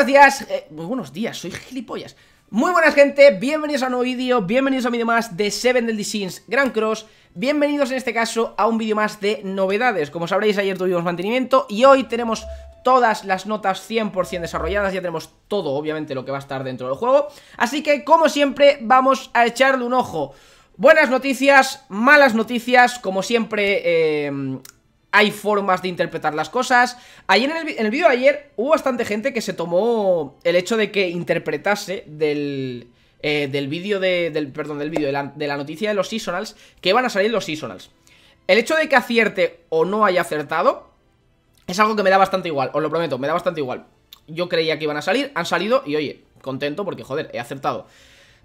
buenos días, eh, muy buenos días, soy gilipollas Muy buenas gente, bienvenidos a un nuevo vídeo, bienvenidos a un vídeo más de Seven Deadly Sins Grand Cross Bienvenidos en este caso a un vídeo más de novedades Como sabréis ayer tuvimos mantenimiento y hoy tenemos todas las notas 100% desarrolladas, ya tenemos todo obviamente lo que va a estar dentro del juego Así que como siempre vamos a echarle un ojo Buenas noticias, malas noticias, como siempre eh, hay formas de interpretar las cosas. Ayer en el, vídeo de ayer hubo bastante gente que se tomó el hecho de que interpretase del... Eh, del vídeo de, del, perdón, del vídeo, de la, noticia de los seasonals, que van a salir los seasonals. El hecho de que acierte o no haya acertado es algo que me da bastante igual, os lo prometo, me da bastante igual. Yo creía que iban a salir, han salido y oye, contento porque joder, he acertado.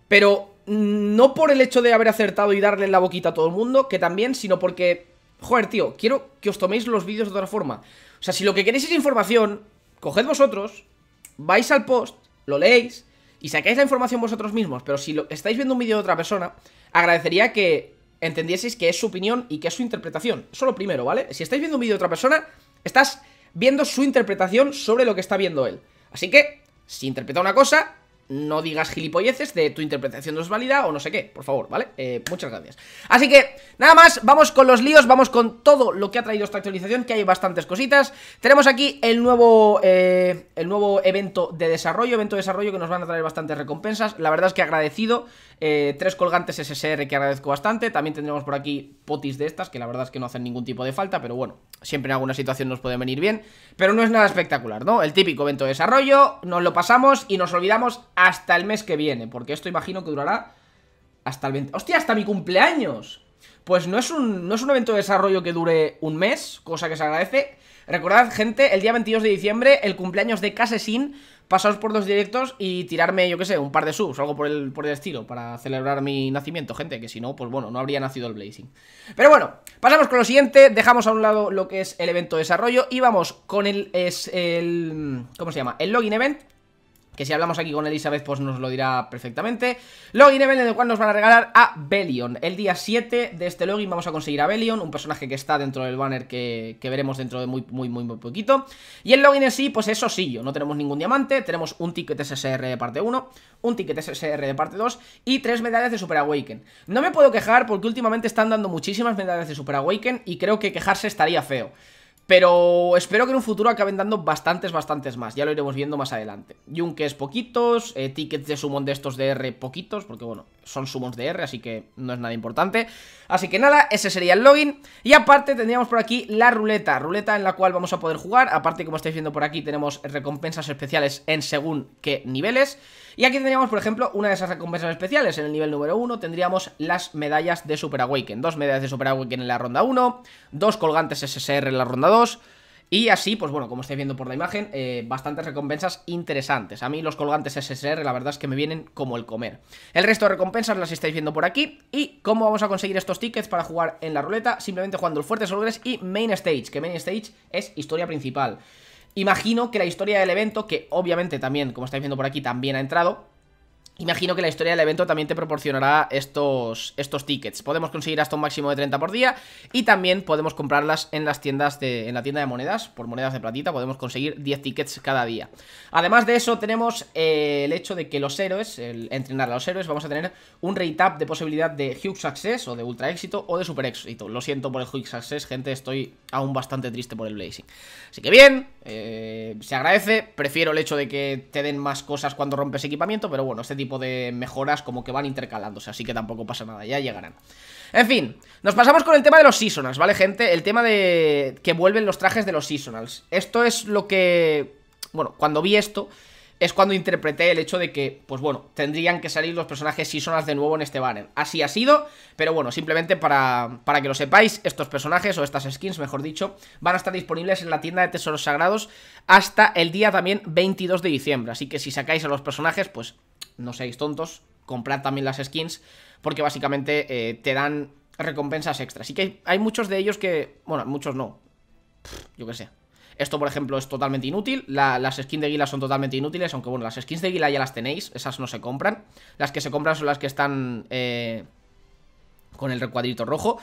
Pero mm, no por el hecho de haber acertado y darle la boquita a todo el mundo, que también, sino porque Joder, tío, quiero que os toméis los vídeos de otra forma. O sea, si lo que queréis es información, coged vosotros, vais al post, lo leéis y sacáis la información vosotros mismos. Pero si lo, estáis viendo un vídeo de otra persona, agradecería que entendieseis que es su opinión y que es su interpretación. Solo primero, ¿vale? Si estáis viendo un vídeo de otra persona, estás viendo su interpretación sobre lo que está viendo él. Así que, si interpreta una cosa, no digas gilipolleces de tu interpretación no es válida o no sé qué, por favor, ¿vale? Eh, muchas gracias. Así que, nada más, vamos con los líos, vamos con todo lo que ha traído esta actualización, que hay bastantes cositas. Tenemos aquí el nuevo, eh, el nuevo evento de desarrollo, evento de desarrollo que nos van a traer bastantes recompensas. La verdad es que agradecido, eh, tres colgantes SSR que agradezco bastante. También tendremos por aquí potis de estas, que la verdad es que no hacen ningún tipo de falta, pero bueno, siempre en alguna situación nos pueden venir bien. Pero no es nada espectacular, ¿no? El típico evento de desarrollo, nos lo pasamos y nos olvidamos hasta el mes que viene, porque esto imagino que durará hasta el 20... ¡Hostia, hasta mi cumpleaños! Pues no es, un, es un evento de desarrollo que dure un mes, cosa que se agradece. Recordad, gente, el día 22 de diciembre, el cumpleaños de Casesin, pasaos por los directos y tirarme, yo qué sé, un par de subs, algo por el, por el estilo, para celebrar mi nacimiento, gente, que si no, pues bueno, no habría nacido el Blazing. Pero bueno, pasamos con lo siguiente, dejamos a un lado lo que es el evento de desarrollo y vamos con el, el ¿cómo se llama? El login event, que si hablamos aquí con Elizabeth pues nos lo dirá perfectamente. Login event en el nos van a regalar a Belion. El día 7 de este login vamos a conseguir a Belion, un personaje que está dentro del banner que, veremos dentro de muy, muy, muy, muy poquito. Y el login en sí, pues eso sí, yo no tenemos ningún diamante, tenemos un ticket SSR de parte 1, un ticket SSR de parte 2 y tres medallas de Super Awaken. No me puedo quejar porque últimamente están dando muchísimas medallas de Super Awaken y creo que quejarse estaría feo. Pero espero que en un futuro acaben dando bastantes, bastantes más. Ya lo iremos viendo más adelante. es poquitos, eh, tickets de summon de estos de poquitos, porque bueno, son sumos de R, así que no es nada importante. Así que nada, ese sería el login. Y aparte tendríamos por aquí la ruleta, ruleta en la cual vamos a poder jugar. Aparte, como estáis viendo por aquí, tenemos recompensas especiales en según qué niveles. Y aquí tendríamos, por ejemplo, una de esas recompensas especiales. En el nivel número 1 tendríamos las medallas de Super Awaken. Dos medallas de Super Awaken en la ronda 1, dos colgantes SSR en la ronda 2, y así, pues bueno, como estáis viendo por la imagen, eh, bastantes recompensas interesantes. A mí los colgantes SSR la verdad es que me vienen como el comer. El resto de recompensas las estáis viendo por aquí. ¿Y cómo vamos a conseguir estos tickets para jugar en la ruleta? Simplemente jugando el Fuerte soldiers y Main Stage, que Main Stage es historia principal. Imagino que la historia del evento, que obviamente también, como estáis viendo por aquí, también ha entrado, Imagino que la historia del evento también te proporcionará estos, estos tickets. Podemos conseguir hasta un máximo de 30 por día y también podemos comprarlas en las tiendas de, en la tienda de monedas, por monedas de platita, podemos conseguir 10 tickets cada día. Además de eso, tenemos eh, el hecho de que los héroes, el entrenar a los héroes, vamos a tener un rate up de posibilidad de Huge Success o de Ultra Éxito o de Super Éxito. Lo siento por el Huge Success, gente, estoy aún bastante triste por el Blazing. Así que bien, eh, se agradece, prefiero el hecho de que te den más cosas cuando rompes equipamiento, pero bueno, este tipo de mejoras como que van intercalándose, así que tampoco pasa nada, ya llegarán. En fin, nos pasamos con el tema de los seasonals, ¿vale, gente? El tema de que vuelven los trajes de los seasonals. Esto es lo que... Bueno, cuando vi esto es cuando interpreté el hecho de que, pues bueno, tendrían que salir los personajes las de nuevo en este banner. Así ha sido, pero bueno, simplemente para, para que lo sepáis, estos personajes, o estas skins, mejor dicho, van a estar disponibles en la tienda de tesoros sagrados hasta el día también 22 de diciembre. Así que si sacáis a los personajes, pues no seáis tontos, comprad también las skins, porque básicamente eh, te dan recompensas extras. Así que hay, muchos de ellos que, bueno, muchos no, yo qué sé, esto, por ejemplo, es totalmente inútil. las skins de guila son totalmente inútiles, aunque bueno, las skins de guila ya las tenéis, esas no se compran. Las que se compran son las que están eh, con el recuadrito rojo.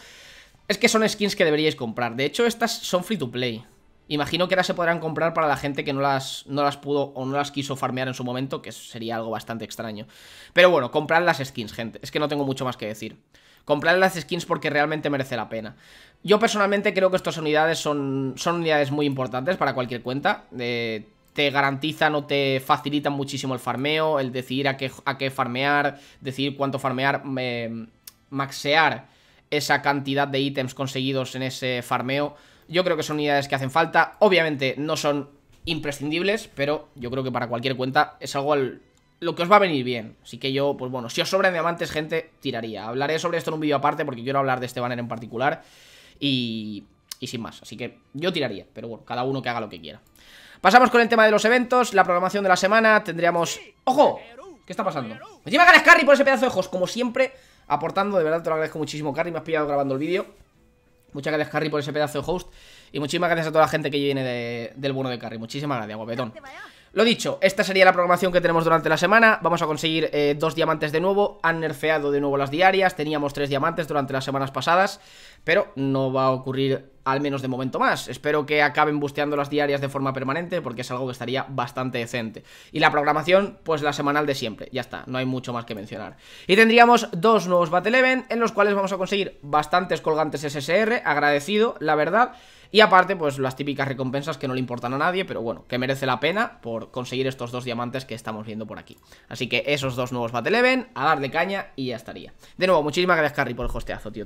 Es que son skins que deberíais comprar. De hecho, estas son free to play. Imagino que ahora se podrán comprar para la gente que no las, no las pudo o no las quiso farmear en su momento, que sería algo bastante extraño. Pero bueno, comprad las skins, gente. Es que no tengo mucho más que decir. Comprad las skins porque realmente merece la pena. Yo personalmente creo que estas unidades son, son unidades muy importantes para cualquier cuenta. Eh, te garantizan o te facilitan muchísimo el farmeo, el decidir a qué, a qué farmear, decidir cuánto farmear, eh, maxear esa cantidad de ítems conseguidos en ese farmeo. Yo creo que son unidades que hacen falta. Obviamente no son imprescindibles, pero yo creo que para cualquier cuenta es algo lo que os va a venir bien. Así que yo, pues bueno, si os sobran diamantes, gente, tiraría. Hablaré sobre esto en un vídeo aparte porque quiero hablar de este banner en particular y, sin más. Así que yo tiraría, pero bueno, cada uno que haga lo que quiera. Pasamos con el tema de los eventos, la programación de la semana, tendríamos... ¡Ojo! ¿Qué está pasando? muchísimas gracias, por ese pedazo de ojos, como siempre, aportando, de verdad te lo agradezco muchísimo, Carry, me has pillado grabando el vídeo. Muchas gracias, Carry, por ese pedazo de host. Y muchísimas gracias a toda la gente que viene del bono de Carry. Muchísimas gracias, guapetón. Lo dicho, esta sería la programación que tenemos durante la semana. Vamos a conseguir eh, dos diamantes de nuevo. Han nerfeado de nuevo las diarias. Teníamos tres diamantes durante las semanas pasadas pero no va a ocurrir al menos de momento más. Espero que acaben busteando las diarias de forma permanente porque es algo que estaría bastante decente. Y la programación, pues la semanal de siempre, ya está, no hay mucho más que mencionar. Y tendríamos dos nuevos Battle Event en los cuales vamos a conseguir bastantes colgantes SSR, agradecido, la verdad. Y aparte, pues las típicas recompensas que no le importan a nadie, pero bueno, que merece la pena por conseguir estos dos diamantes que estamos viendo por aquí. Así que esos dos nuevos Battle Event, a darle caña y ya estaría. De nuevo, muchísimas gracias, Carry, por el hosteazo, tío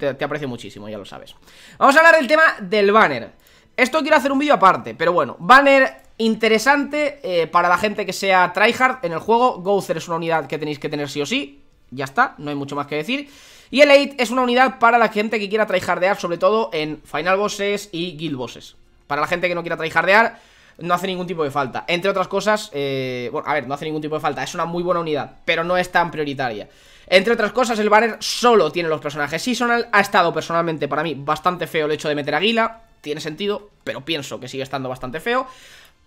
te, aprecio muchísimo, ya lo sabes Vamos a hablar del tema del banner Esto quiero hacer un vídeo aparte, pero bueno Banner interesante eh, para la gente que sea tryhard en el juego Gozer es una unidad que tenéis que tener sí o sí Ya está, no hay mucho más que decir Y el 8 es una unidad para la gente que quiera tryhardear Sobre todo en final bosses y guild bosses Para la gente que no quiera tryhardear no hace ningún tipo de falta. Entre otras cosas, eh, bueno, a ver, no hace ningún tipo de falta, es una muy buena unidad, pero no es tan prioritaria. Entre otras cosas, el banner solo tiene los personajes seasonal, ha estado personalmente para mí bastante feo el hecho de meter águila, tiene sentido, pero pienso que sigue estando bastante feo.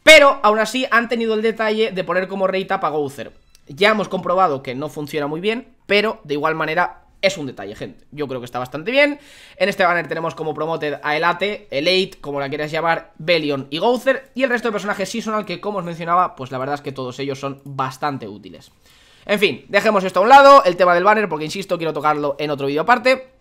Pero, aún así, han tenido el detalle de poner como rey tapa Ya hemos comprobado que no funciona muy bien, pero de igual manera es un detalle, gente. Yo creo que está bastante bien. En este banner tenemos como promoted a Elate, Elate, como la quieras llamar, Belion y Gouther. Y el resto de personajes seasonal que, como os mencionaba, pues la verdad es que todos ellos son bastante útiles. En fin, dejemos esto a un lado, el tema del banner, porque insisto, quiero tocarlo en otro vídeo aparte.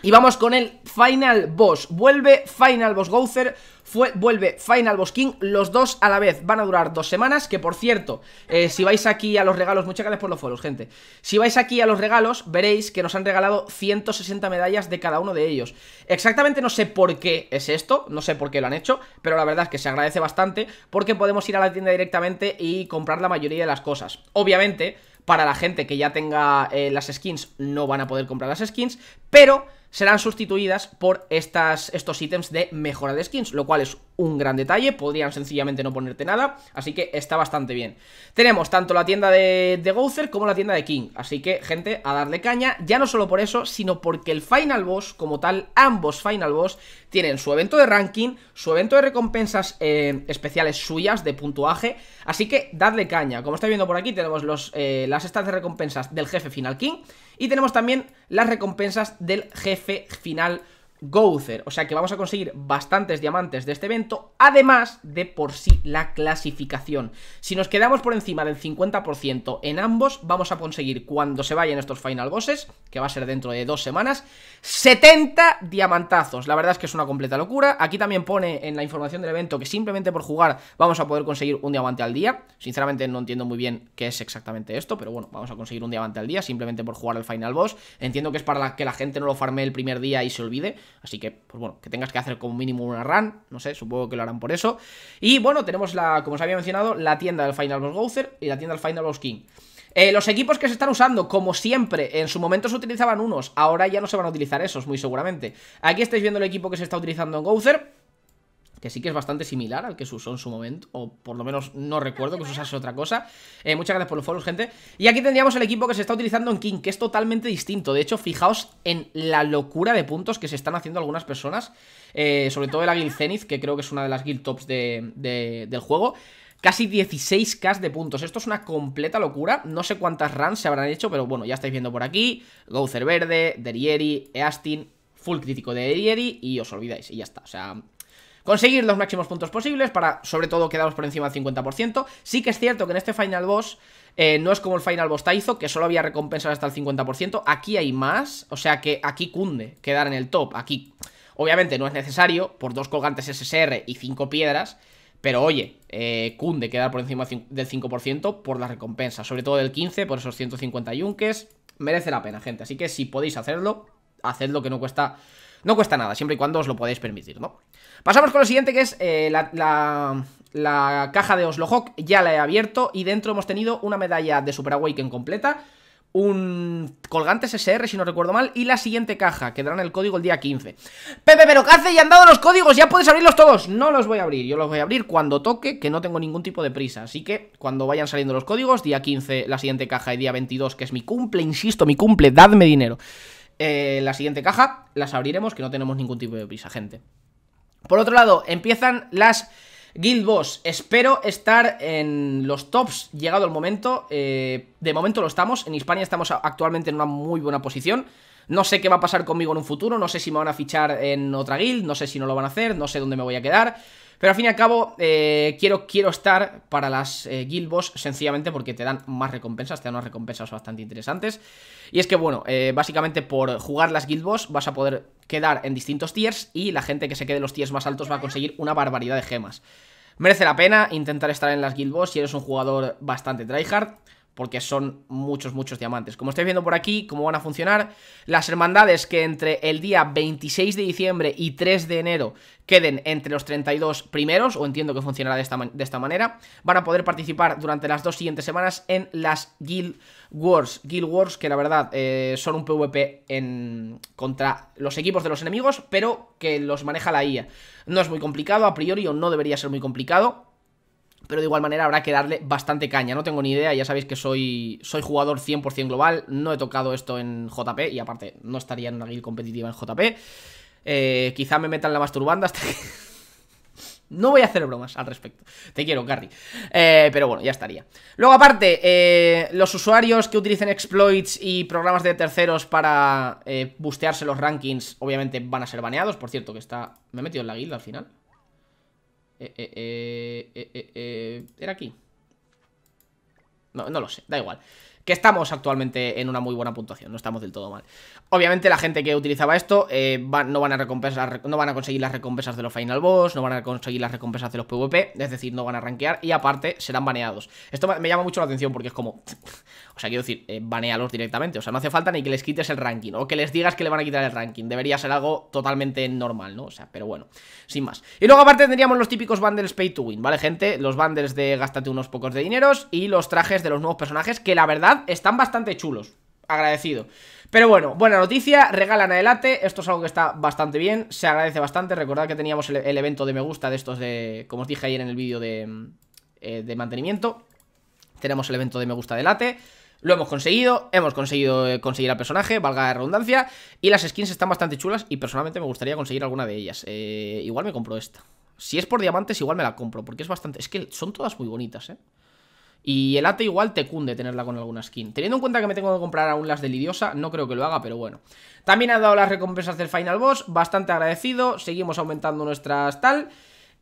Y vamos con el Final Boss. Vuelve Final Boss Gozer, fue, vuelve Final Boss King, los dos a la vez. Van a durar dos semanas, que por cierto, eh, si vais aquí a los regalos, muchas gracias por los foros, gente. Si vais aquí a los regalos, veréis que nos han regalado 160 medallas de cada uno de ellos. Exactamente no sé por qué es esto, no sé por qué lo han hecho, pero la verdad es que se agradece bastante porque podemos ir a la tienda directamente y comprar la mayoría de las cosas. Obviamente, para la gente que ya tenga eh, las skins, no van a poder comprar las skins, pero serán sustituidas por estas, estos ítems de mejora de skins, lo cual es un gran detalle, podrían sencillamente no ponerte nada, así que está bastante bien. Tenemos tanto la tienda de, de como la tienda de King, así que gente, a darle caña, ya no solo por eso, sino porque el Final Boss, como tal, ambos Final Boss, tienen su evento de ranking, su evento de recompensas eh, especiales suyas de puntuaje, así que dadle caña. Como estáis viendo por aquí, tenemos los, eh, las estas de recompensas del jefe Final King y tenemos también las recompensas del jefe final Gouther, o sea que vamos a conseguir bastantes diamantes de este evento, además de por sí la clasificación. Si nos quedamos por encima del 50% en ambos, vamos a conseguir cuando se vayan estos final bosses, que va a ser dentro de dos semanas, 70 diamantazos. La verdad es que es una completa locura. Aquí también pone en la información del evento que simplemente por jugar vamos a poder conseguir un diamante al día. Sinceramente no entiendo muy bien qué es exactamente esto, pero bueno, vamos a conseguir un diamante al día simplemente por jugar al final boss. Entiendo que es para que la gente no lo farme el primer día y se olvide Así que, pues bueno, que tengas que hacer como mínimo una run, no sé, supongo que lo harán por eso. Y bueno, tenemos la, como os había mencionado, la tienda del Final Boss Gozer y la tienda del Final Boss King. Eh, los equipos que se están usando, como siempre, en su momento se utilizaban unos, ahora ya no se van a utilizar esos, muy seguramente. Aquí estáis viendo el equipo que se está utilizando en Gozer que sí que es bastante similar al que se usó en su momento, o por lo menos no recuerdo que se usase otra cosa. Eh, muchas gracias por los foros, gente. Y aquí tendríamos el equipo que se está utilizando en King, que es totalmente distinto. De hecho, fijaos en la locura de puntos que se están haciendo algunas personas, eh, sobre todo el la guild Zenith, que creo que es una de las guild tops del juego. Casi 16k de puntos, esto es una completa locura No sé cuántas runs se habrán hecho, pero bueno, ya estáis viendo por aquí Gouzer Verde, Derieri, Eastin Full crítico de Derieri y os olvidáis, y ya está O sea, Conseguir los máximos puntos posibles para, sobre todo, quedaros por encima del 50%. Sí que es cierto que en este Final Boss eh, no es como el Final Boss Taizo, que solo había recompensas hasta el 50%. Aquí hay más, o sea que aquí cunde quedar en el top, aquí... Obviamente no es necesario por dos colgantes SSR y cinco piedras, pero oye, eh, cunde quedar por encima del 5% por la recompensa, sobre todo del 15 por esos 150 yunques, merece la pena, gente. Así que si podéis hacerlo, hacedlo que no cuesta no cuesta nada, siempre y cuando os lo podáis permitir, ¿no? Pasamos con lo siguiente que es eh, la, la, caja de Oslo Hawk. Ya la he abierto y dentro hemos tenido una medalla de Super Awaken completa. Un colgante SR, si no recuerdo mal Y la siguiente caja, que darán el código el día 15 Pepe, pero ¿qué hace? Ya han dado los códigos Ya puedes abrirlos todos, no los voy a abrir Yo los voy a abrir cuando toque, que no tengo ningún tipo de prisa Así que cuando vayan saliendo los códigos Día 15, la siguiente caja y día 22 Que es mi cumple, insisto, mi cumple, dadme dinero eh, la siguiente caja, las abriremos, que no tenemos ningún tipo de prisa, gente. Por otro lado, empiezan las Guild Boss. Espero estar en los tops llegado el momento. Eh, de momento lo estamos. En España estamos actualmente en una muy buena posición. No sé qué va a pasar conmigo en un futuro. No sé si me van a fichar en otra guild. No sé si no lo van a hacer. No sé dónde me voy a quedar. Pero al fin y al cabo, eh, quiero, quiero estar para las eh, Guild Boss sencillamente porque te dan más recompensas, te dan unas recompensas bastante interesantes. Y es que, bueno, eh, básicamente por jugar las Guild Boss vas a poder quedar en distintos tiers y la gente que se quede en los tiers más altos va a conseguir una barbaridad de gemas. Merece la pena intentar estar en las Guild Boss si eres un jugador bastante tryhard porque son muchos, muchos diamantes. Como estáis viendo por aquí, cómo van a funcionar, las hermandades que entre el día 26 de diciembre y 3 de enero queden entre los 32 primeros, o entiendo que funcionará de esta, manera, van a poder participar durante las dos siguientes semanas en las Guild Wars. Guild Wars, que la verdad eh, son un PvP en, contra los equipos de los enemigos, pero que los maneja la IA. No es muy complicado, a priori, o no debería ser muy complicado, pero de igual manera habrá que darle bastante caña. No tengo ni idea, ya sabéis que soy, soy jugador 100% global, no he tocado esto en JP y aparte no estaría en una guild competitiva en JP. Eh, quizá me metan la masturbanda hasta no voy a hacer bromas al respecto. Te quiero, Carrie. Eh, pero bueno, ya estaría. Luego, aparte, eh, los usuarios que utilicen exploits y programas de terceros para bustearse los rankings, obviamente van a ser baneados. Por cierto, que está. Me he metido en la guild al final. Eh eh, eh, eh, eh, era aquí. No, no lo sé, da igual que estamos actualmente en una muy buena puntuación, no estamos del todo mal. Obviamente la gente que utilizaba esto eh, no, van a recompensar, no van a conseguir las recompensas de los Final Boss, no van a conseguir las recompensas de los PvP, es decir, no van a rankear y aparte serán baneados. Esto me llama mucho la atención porque es como, o sea, quiero decir, eh, banealos directamente, o sea, no hace falta ni que les quites el ranking o que les digas que le van a quitar el ranking, debería ser algo totalmente normal, ¿no? O sea, pero bueno, sin más. Y luego aparte tendríamos los típicos bundles pay to win, ¿vale gente? Los bundles de gástate unos pocos de dineros y los trajes de los nuevos personajes que la verdad están bastante chulos agradecido. Pero bueno, buena noticia, regalan a esto es algo que está bastante bien, se agradece bastante, recordad que teníamos el, evento de me gusta de estos de, como os dije ayer en el vídeo de, mm, eh, de, mantenimiento, tenemos el evento de me gusta de Elate, lo hemos conseguido, hemos conseguido eh, conseguir al personaje, valga la redundancia, y las skins están bastante chulas y personalmente me gustaría conseguir alguna de ellas, eh, igual me compro esta. Si es por diamantes igual me la compro, porque es bastante, es que son todas muy bonitas, eh. Y el ate igual te cunde tenerla con alguna skin. Teniendo en cuenta que me tengo que comprar aún las de Lidiosa, no creo que lo haga, pero bueno. También ha dado las recompensas del Final Boss, bastante agradecido. Seguimos aumentando nuestras tal...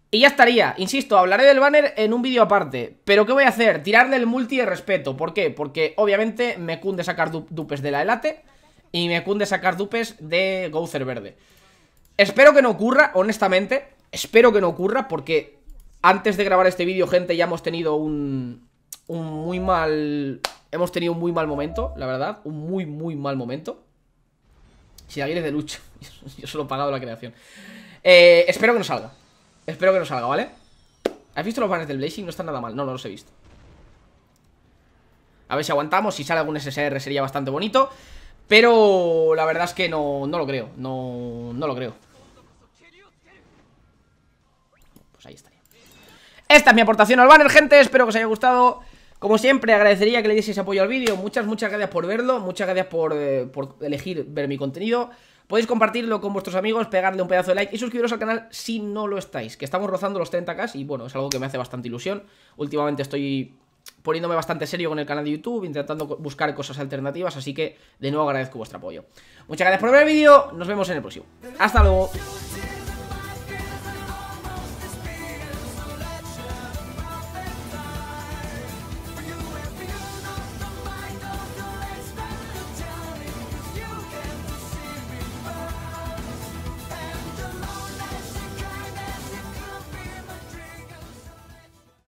Y ya estaría, insisto, hablaré del banner en un vídeo aparte Pero ¿qué voy a hacer? tirar del multi de respeto ¿Por qué? Porque obviamente me cunde sacar dupes de la Elate Y me cunde sacar dupes de Gouzer Verde Espero que no ocurra, honestamente Espero que no ocurra porque antes de grabar este vídeo, gente, ya hemos tenido un, un muy mal... Hemos tenido un muy mal momento, la verdad. Un muy, muy mal momento. Si alguien es de lucha, yo solo he pagado la creación. Eh, espero que no salga. Espero que no salga, ¿vale? ¿Has visto los banners del Blazing? No están nada mal. No, no los he visto. A ver si aguantamos. Si sale algún SSR sería bastante bonito. Pero la verdad es que no, no lo creo. No, no lo creo. Pues ahí estaría. Esta es mi aportación al banner, gente. Espero que os haya gustado. Como siempre, agradecería que le dieseis apoyo al vídeo. Muchas, muchas gracias por verlo. Muchas gracias por, eh, por elegir ver mi contenido. Podéis compartirlo con vuestros amigos, pegarle un pedazo de like y suscribiros al canal si no lo estáis. Que estamos rozando los 30k y bueno, es algo que me hace bastante ilusión. Últimamente estoy poniéndome bastante serio con el canal de YouTube, intentando buscar cosas alternativas, así que de nuevo agradezco vuestro apoyo. Muchas gracias por ver el vídeo, nos vemos en el próximo. Hasta luego.